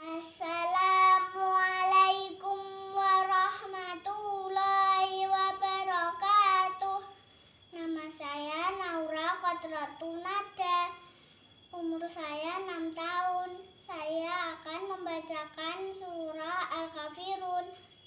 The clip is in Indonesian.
Assalamualaikum warahmatullahi wabarakatuh. Nama saya Naura Kotrotunada. Umur saya 6 tahun. Saya akan membacakan surah Al-Kafirun